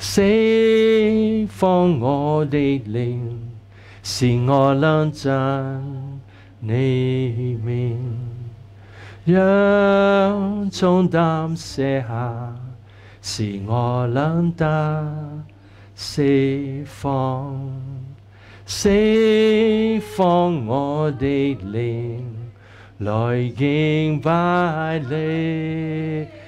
释放我的灵，是我领尽你命，让重担卸下，是我领得释放，释放我的灵，来敬拜你。